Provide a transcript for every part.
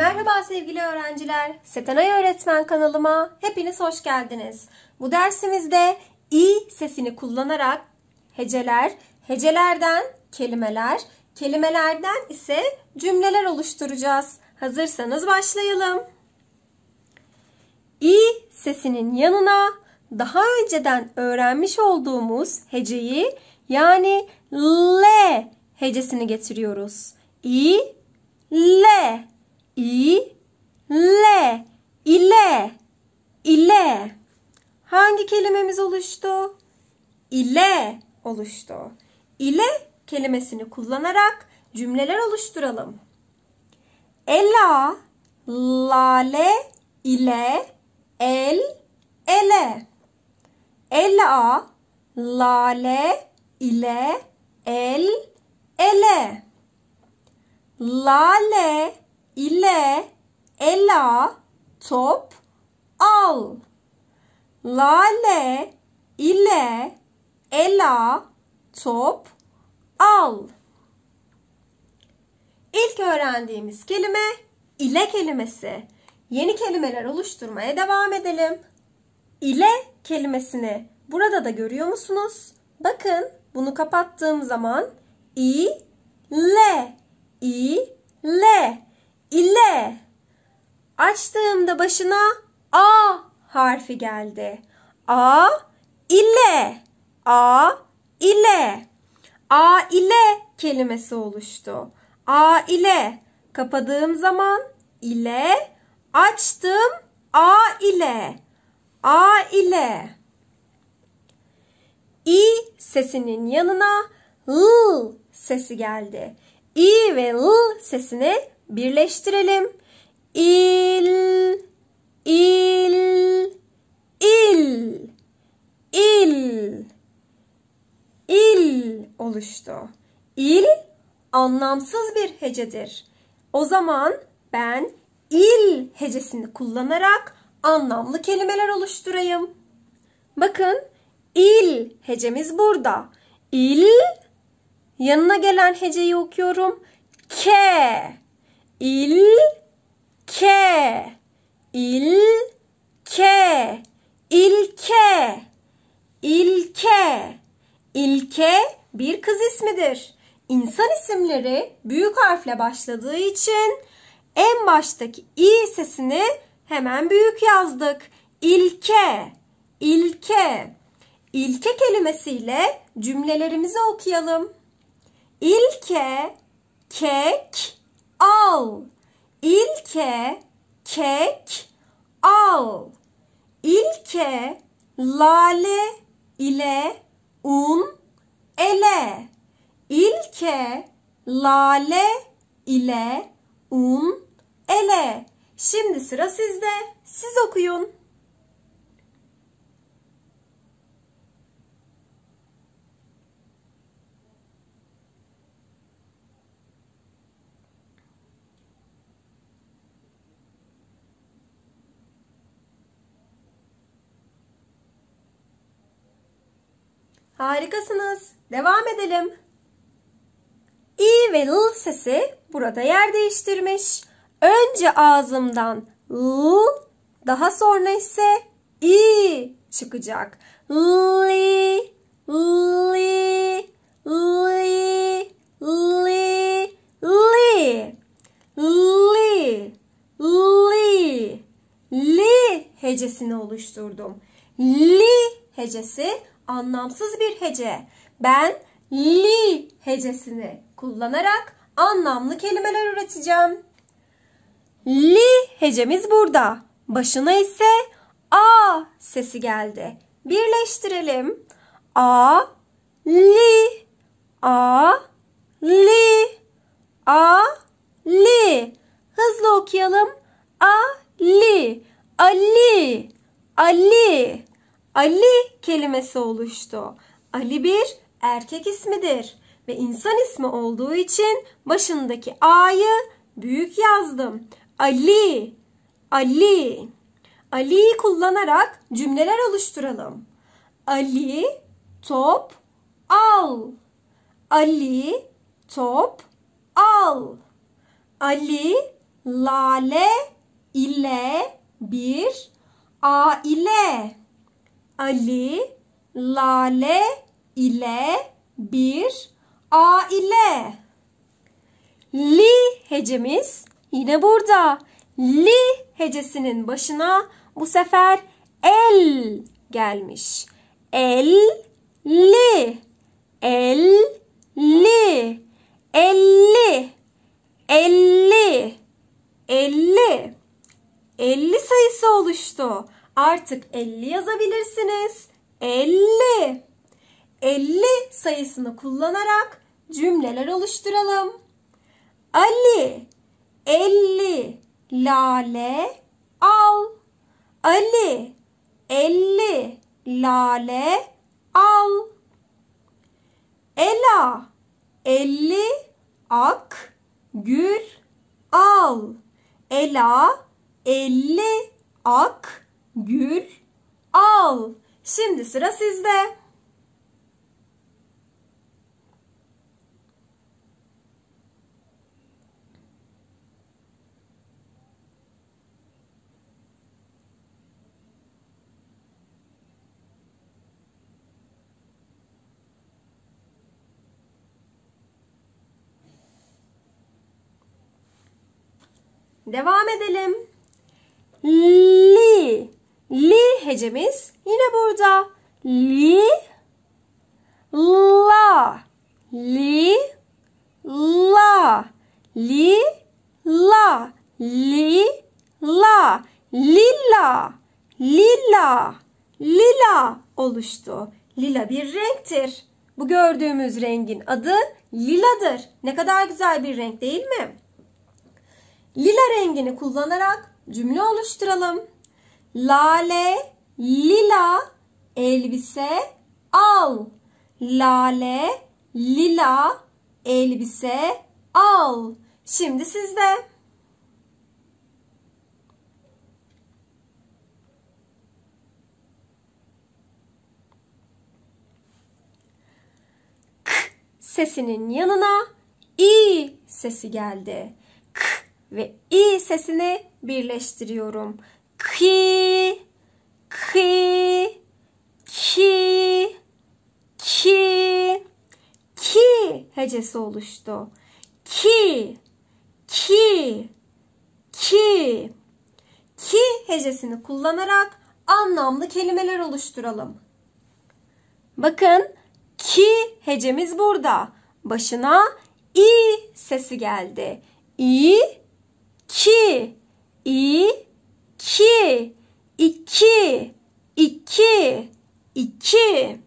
Merhaba sevgili öğrenciler. Setenay Öğretmen kanalıma hepiniz hoş geldiniz. Bu dersimizde i sesini kullanarak heceler, hecelerden kelimeler, kelimelerden ise cümleler oluşturacağız. Hazırsanız başlayalım. i sesinin yanına daha önceden öğrenmiş olduğumuz heceyi yani l hecesini getiriyoruz. i l i ile ile hangi kelimemiz oluştu? İle oluştu. İle kelimesini kullanarak cümleler oluşturalım. Ela lale ile el ele. Ela lale ile el ele. Lale ile ela top al. Lale ile ela top al. İlk öğrendiğimiz kelime ile kelimesi. Yeni kelimeler oluşturmaya devam edelim. İle kelimesini burada da görüyor musunuz? Bakın bunu kapattığım zaman i le i le ile açtığımda başına A harfi geldi. A ile A ile A ile kelimesi oluştu. A ile kapadığım zaman ile açtım A ile A ile i sesinin yanına l sesi geldi. i ve l sesini birleştirelim. İl, il, il, il, il oluştu. İl anlamsız bir hecedir. O zaman ben il hecesini kullanarak anlamlı kelimeler oluşturayım. Bakın il hecemiz burada. İl yanına gelen heceyi okuyorum. K ilke ilke ilke ilke ilke bir kız ismidir. İnsan isimleri büyük harfle başladığı için en baştaki i sesini hemen büyük yazdık. İlke, ilke. İlke kelimesiyle cümlelerimizi okuyalım. İlke, kek, al. İlke kek al. İlke lale ile un ele. İlke lale ile un ele. Şimdi sıra sizde. Siz okuyun. Harikasınız. Devam edelim. I ve L sesi burada yer değiştirmiş. Önce ağzımdan L, daha sonra ise I çıkacak. Li, li, li, li, li, li, li, li hecesini oluşturdum. Li hecesi anlamsız bir hece. Ben li hecesini kullanarak anlamlı kelimeler üreteceğim. Li hecemiz burada. Başına ise a sesi geldi. Birleştirelim. A li a li a li. Hızlı okuyalım. A li Ali Ali Ali kelimesi oluştu. Ali bir erkek ismidir ve insan ismi olduğu için başındaki A'yı büyük yazdım. Ali, Ali. Ali'yi kullanarak cümleler oluşturalım. Ali top al. Ali top al. Ali lale ile bir aile. Ali Lale ile bir aile. Li hecemiz yine burada. Li hecesinin başına bu sefer el gelmiş. El li el li elli elli elli elli sayısı oluştu. Artık 50 yazabilirsiniz. 50. 50 sayısını kullanarak cümleler oluşturalım. Ali 50 lale al. Ali 50 lale al. Ela 50 ak gül al. Ela 50 ak gül al. Şimdi sıra sizde. Devam edelim. Li Li hecemiz yine burada. Li, la, li, la, li, la, li, la, lila, lila, lila oluştu. Lila bir renktir. Bu gördüğümüz rengin adı liladır. Ne kadar güzel bir renk değil mi? Lila rengini kullanarak cümle oluşturalım. Lale lila elbise al. Lale lila elbise al. Şimdi sizde. K sesinin yanına i sesi geldi. K ve i sesini birleştiriyorum ki, ki, ki, ki, ki hecesi oluştu. Ki, ki, ki, ki hecesini kullanarak anlamlı kelimeler oluşturalım. Bakın ki hecemiz burada. Başına i sesi geldi. İ, ki, i, iki, iki, iki, iki.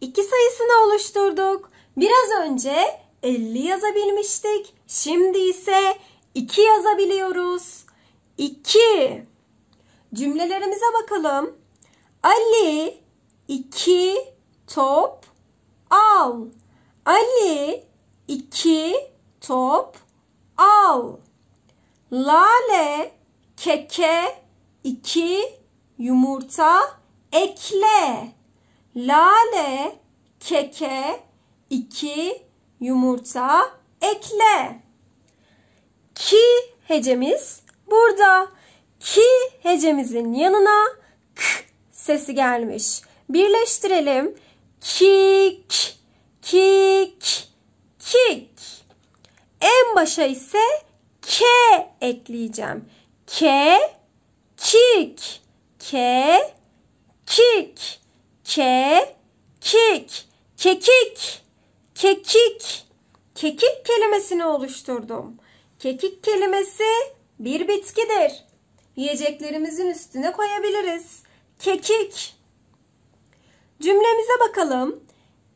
İki sayısını oluşturduk. Biraz önce 50 yazabilmiştik. Şimdi ise 2 yazabiliyoruz. 2. Cümlelerimize bakalım. Ali 2 top al. Ali 2 top al. Lale keke 2 yumurta ekle. Lale keke 2 yumurta ekle. Ki hecemiz burada. Ki hecemizin yanına k sesi gelmiş. Birleştirelim. Kik, kik, kik. En başa ise k ekleyeceğim. K Kik. ke Kik. ke Kik. Kekik. Kekik. Kekik kelimesini oluşturdum. Kekik kelimesi bir bitkidir. Yiyeceklerimizin üstüne koyabiliriz. Kekik. Cümlemize bakalım.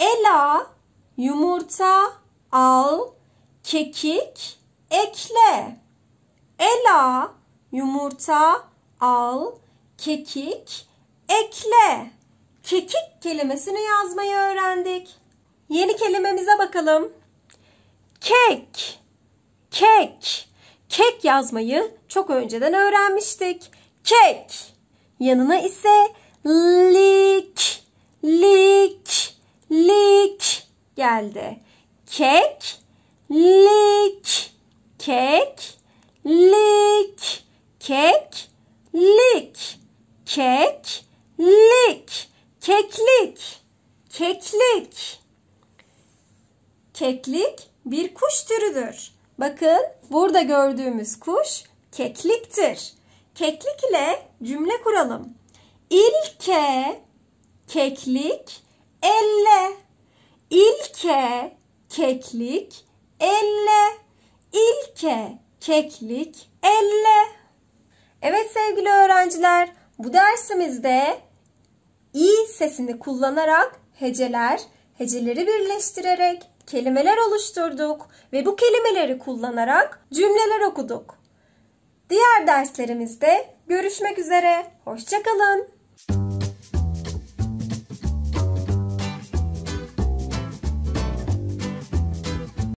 Ela yumurta al, kekik ekle. Ela yumurta al, kekik, ekle. Kekik kelimesini yazmayı öğrendik. Yeni kelimemize bakalım. Kek. Kek. Kek yazmayı çok önceden öğrenmiştik. Kek. Yanına ise lik, lik, lik geldi. Kek, lik, kek, lik, kek, Lik. Kek. Lik. Keklik. Keklik. Keklik bir kuş türüdür. Bakın burada gördüğümüz kuş kekliktir. Keklik ile cümle kuralım. İlke, keklik, elle. İlke, keklik, elle. İlke, keklik, elle. Evet sevgili öğrenciler, bu dersimizde i sesini kullanarak heceler, heceleri birleştirerek kelimeler oluşturduk ve bu kelimeleri kullanarak cümleler okuduk. Diğer derslerimizde görüşmek üzere. Hoşçakalın.